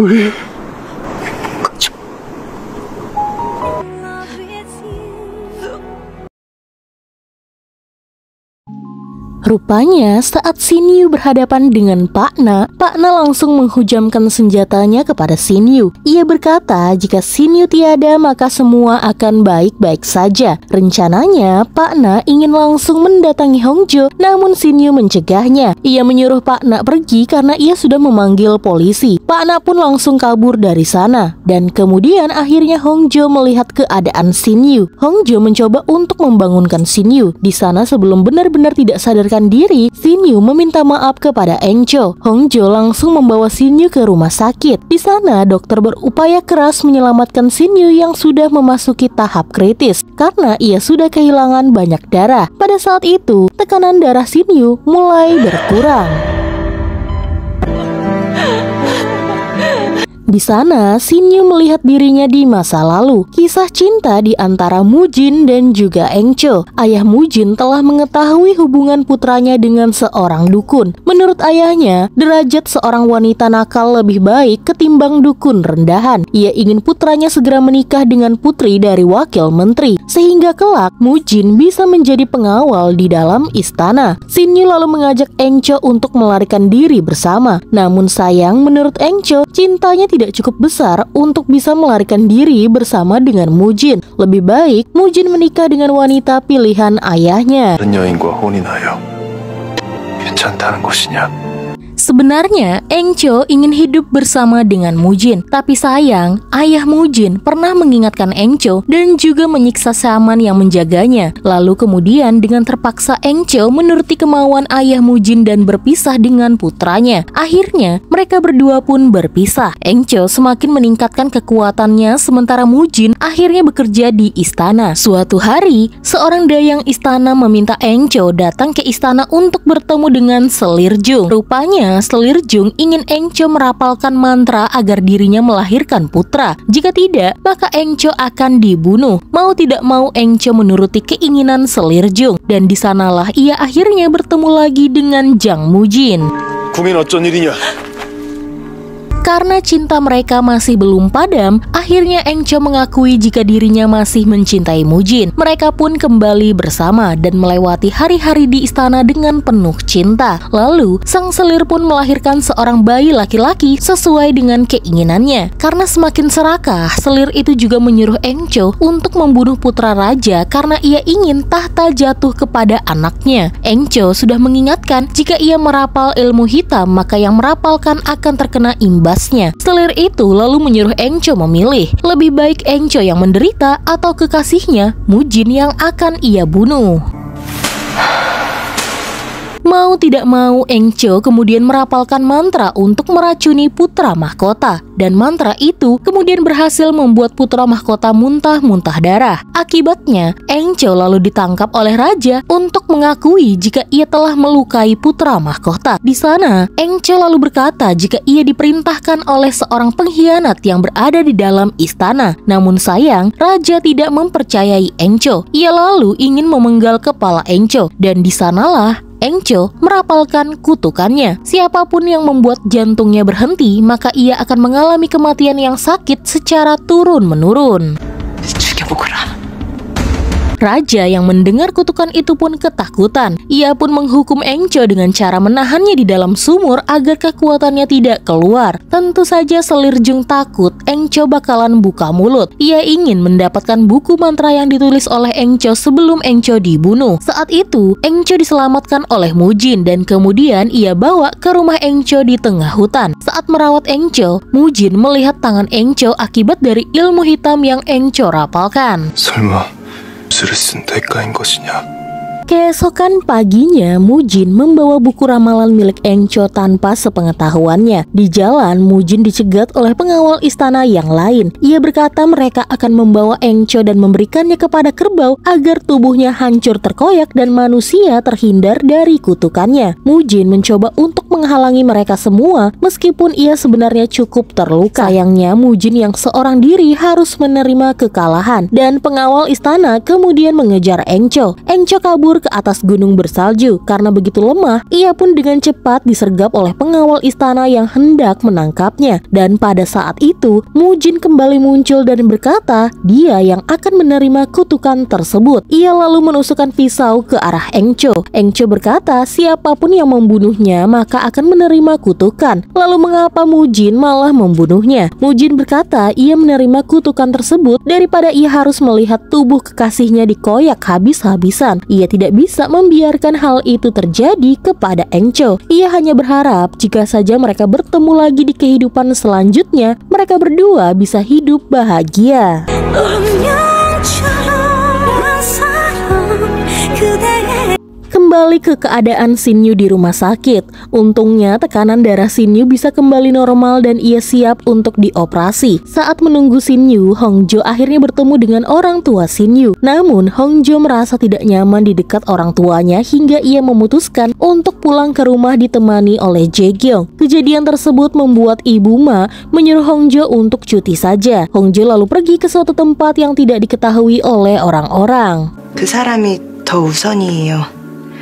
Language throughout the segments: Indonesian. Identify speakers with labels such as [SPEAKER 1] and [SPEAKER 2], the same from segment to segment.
[SPEAKER 1] 我。Rupanya saat Sinyu berhadapan dengan Pak Na, Pak Na langsung menghujamkan senjatanya kepada Sinyu. Ia berkata jika Sinyu tiada maka semua akan baik-baik saja. Rencananya Pak Na ingin langsung mendatangi Hongjo namun Sinyu mencegahnya. Ia menyuruh Pak Na pergi karena ia sudah memanggil polisi. Pak Na pun langsung kabur dari sana. Dan kemudian akhirnya Hongjo melihat keadaan Sinyu. Hongjo mencoba untuk membangunkan Sinyu. Di sana sebelum benar-benar tidak sadarkan melarikan diri, Yu meminta maaf kepada Hong Hongjo langsung membawa Yu ke rumah sakit. Di sana, dokter berupaya keras menyelamatkan Yu yang sudah memasuki tahap kritis karena ia sudah kehilangan banyak darah. Pada saat itu, tekanan darah Yu mulai berkurang. Di sana, Sinyu melihat dirinya di masa lalu. Kisah cinta di antara Mujin dan juga Engcho. Ayah Mujin telah mengetahui hubungan putranya dengan seorang dukun. Menurut ayahnya, derajat seorang wanita nakal lebih baik ketimbang dukun rendahan. Ia ingin putranya segera menikah dengan putri dari wakil menteri, sehingga kelak Mujin bisa menjadi pengawal di dalam istana. Sinyu lalu mengajak Engcho untuk melarikan diri bersama. Namun sayang, menurut Engcho, cintanya tidak tidak cukup besar untuk bisa melarikan diri bersama dengan Mujin. Lebih baik Mujin menikah dengan wanita pilihan ayahnya. Sebenarnya, Engcho ingin hidup bersama dengan Mujin, tapi sayang, ayah Mujin pernah mengingatkan Engcho dan juga menyiksa Saman yang menjaganya. Lalu kemudian dengan terpaksa Engcho menuruti kemauan ayah Mujin dan berpisah dengan putranya. Akhirnya, mereka berdua pun berpisah. Engcho semakin meningkatkan kekuatannya sementara Mujin akhirnya bekerja di istana. Suatu hari, seorang dayang istana meminta Engcho datang ke istana untuk bertemu dengan Selir Jung. Rupanya, Selir Jung ingin Eng Cho merapalkan mantra agar dirinya melahirkan putra. Jika tidak, maka Eng Cho akan dibunuh. Mau tidak mau Eng Cho menuruti keinginan Selir Jung dan disanalah ia akhirnya bertemu lagi dengan Jang Mu Jin. Karena cinta mereka masih belum padam, akhirnya Engco mengakui jika dirinya masih mencintai Mujin. Mereka pun kembali bersama dan melewati hari-hari di istana dengan penuh cinta. Lalu, sang selir pun melahirkan seorang bayi laki-laki sesuai dengan keinginannya. Karena semakin serakah, selir itu juga menyuruh Engco untuk membunuh putra raja karena ia ingin tahta jatuh kepada anaknya. Engco sudah mengingatkan jika ia merapal ilmu hitam, maka yang merapalkan akan terkena imbas bebasnya. Selir itu lalu menyuruh Engco memilih, lebih baik Engco yang menderita atau kekasihnya Mujin yang akan ia bunuh. Mau tidak mau, Eng kemudian merapalkan mantra untuk meracuni putra mahkota. Dan mantra itu kemudian berhasil membuat putra mahkota muntah-muntah darah. Akibatnya, Eng lalu ditangkap oleh raja untuk mengakui jika ia telah melukai putra mahkota. Di sana, Eng lalu berkata jika ia diperintahkan oleh seorang pengkhianat yang berada di dalam istana. Namun sayang, raja tidak mempercayai Eng Ia lalu ingin memenggal kepala Eng dan di sanalah Engco merapalkan kutukannya. Siapapun yang membuat jantungnya berhenti, maka ia akan mengalami kematian yang sakit secara turun-menurun. Raja yang mendengar kutukan itu pun ketakutan. Ia pun menghukum Engco dengan cara menahannya di dalam sumur agar kekuatannya tidak keluar. Tentu saja Selir Jung takut Engco bakalan buka mulut. Ia ingin mendapatkan buku mantra yang ditulis oleh Engco sebelum Engco dibunuh. Saat itu, Engco diselamatkan oleh Mujin dan kemudian ia bawa ke rumah Engco di tengah hutan. Saat merawat Engco, Mujin melihat tangan Engco akibat dari ilmu hitam yang Engco rapalkan. Salma. 기술을 쓴 대가인 것이냐? Keesokan paginya, Mujin membawa buku ramalan milik Engco tanpa sepengetahuannya. Di jalan, Mujin dicegat oleh pengawal istana yang lain. Ia berkata mereka akan membawa Engco dan memberikannya kepada kerbau agar tubuhnya hancur terkoyak dan manusia terhindar dari kutukannya. Mujin mencoba untuk menghalangi mereka semua meskipun ia sebenarnya cukup terluka. Sayangnya, Mujin yang seorang diri harus menerima kekalahan dan pengawal istana kemudian mengejar Engco. Engco kabur ke atas gunung bersalju. Karena begitu lemah, ia pun dengan cepat disergap oleh pengawal istana yang hendak menangkapnya. Dan pada saat itu, Mujin kembali muncul dan berkata, dia yang akan menerima kutukan tersebut. Ia lalu menusukkan pisau ke arah Engcho. Engcho berkata, siapapun yang membunuhnya maka akan menerima kutukan. Lalu mengapa Mujin malah membunuhnya? Mujin berkata, ia menerima kutukan tersebut daripada ia harus melihat tubuh kekasihnya dikoyak habis-habisan. Ia tidak tidak bisa membiarkan hal itu terjadi kepada Engco. Ia hanya berharap jika saja mereka bertemu lagi di kehidupan selanjutnya, mereka berdua bisa hidup bahagia. Oh, kembali ke keadaan Sinyu di rumah sakit. Untungnya tekanan darah Sinyu bisa kembali normal dan ia siap untuk dioperasi. Saat menunggu Sinyu, Hongjo akhirnya bertemu dengan orang tua Sinyu. Namun, Hongjo merasa tidak nyaman di dekat orang tuanya hingga ia memutuskan untuk pulang ke rumah ditemani oleh Jaegyeong. Kejadian tersebut membuat Ibu Ma menyuruh Hongjo untuk cuti saja. Hongjo lalu pergi ke suatu tempat yang tidak diketahui oleh orang-orang. 그 사람이 더 우선이에요.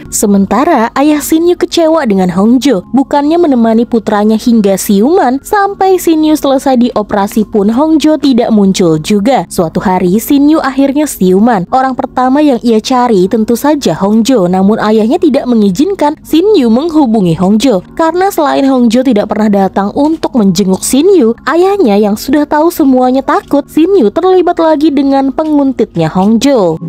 [SPEAKER 1] Sementara ayah Sinyu kecewa dengan Hongjo, bukannya menemani putranya hingga siuman, sampai Sinyu selesai dioperasi pun Hongjo tidak muncul juga. Suatu hari Sinyu akhirnya siuman. Orang pertama yang ia cari tentu saja Hongjo, namun ayahnya tidak mengizinkan Sinyu menghubungi Hongjo. Karena selain Hongjo tidak pernah datang untuk menjenguk Sinyu, ayahnya yang sudah tahu semuanya takut Sinyu terlibat lagi dengan penguntitnya Hongjo.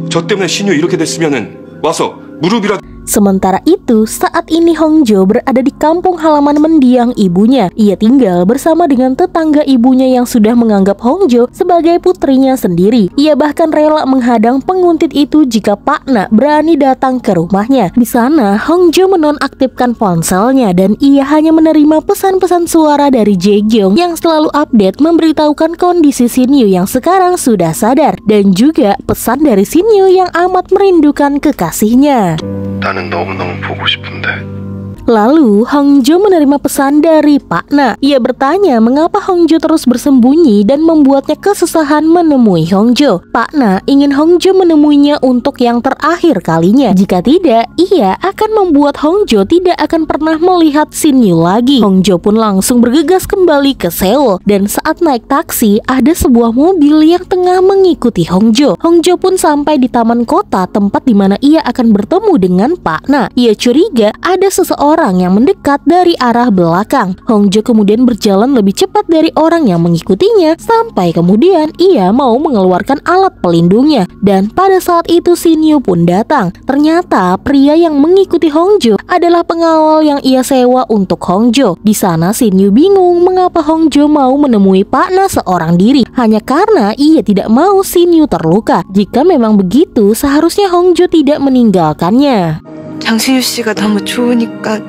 [SPEAKER 1] Sementara itu, saat ini Hongjo berada di kampung halaman mendiang ibunya. Ia tinggal bersama dengan tetangga ibunya yang sudah menganggap Hongjo sebagai putrinya sendiri. Ia bahkan rela menghadang penguntit itu jika Pak Nak berani datang ke rumahnya. Di sana, Hongjo menonaktifkan ponselnya dan ia hanya menerima pesan-pesan suara dari Jaegyong yang selalu update memberitahukan kondisi Sinyu yang sekarang sudah sadar dan juga pesan dari Sinyu yang amat merindukan kekasihnya. Tanah 너무너무 보고 싶은데. Lalu Hongjo menerima pesan dari Pak Na. Ia bertanya mengapa Hongjo terus bersembunyi dan membuatnya kesusahan menemui Hongjo. Pak Na ingin Hongjo menemuinya untuk yang terakhir kalinya. Jika tidak, ia akan membuat Hongjo tidak akan pernah melihat Sinyu lagi. Hongjo pun langsung bergegas kembali ke Seoul dan saat naik taksi ada sebuah mobil yang tengah mengikuti Hongjo. Hongjo pun sampai di taman kota tempat di mana ia akan bertemu dengan Pak Na. Ia curiga ada seseorang orang yang mendekat dari arah belakang. Hongjo kemudian berjalan lebih cepat dari orang yang mengikutinya sampai kemudian ia mau mengeluarkan alat pelindungnya. Dan pada saat itu Sinyu pun datang. Ternyata pria yang mengikuti Hongjo adalah pengawal yang ia sewa untuk Hongjo. Di sana Sinyu bingung mengapa Hongjo mau menemui Pak Na seorang diri hanya karena ia tidak mau Sinyu terluka. Jika memang begitu, seharusnya Hongjo tidak meninggalkannya. 장신유 씨가 너무 좋으니까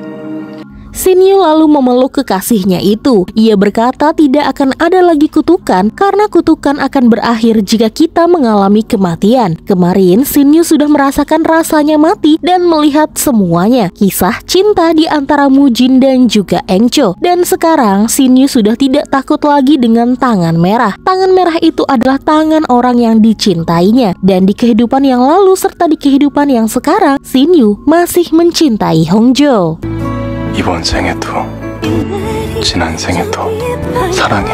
[SPEAKER 1] Sinyu lalu memeluk kekasihnya itu. Ia berkata tidak akan ada lagi kutukan karena kutukan akan berakhir jika kita mengalami kematian. Kemarin Sinyu sudah merasakan rasanya mati dan melihat semuanya. Kisah cinta di antara Mujin dan juga Engcho. Dan sekarang Sinyu sudah tidak takut lagi dengan tangan merah. Tangan merah itu adalah tangan orang yang dicintainya. Dan di kehidupan yang lalu serta di kehidupan yang sekarang, Sinyu masih mencintai Hongjo. 이번 생에도 지난 생에도 사랑해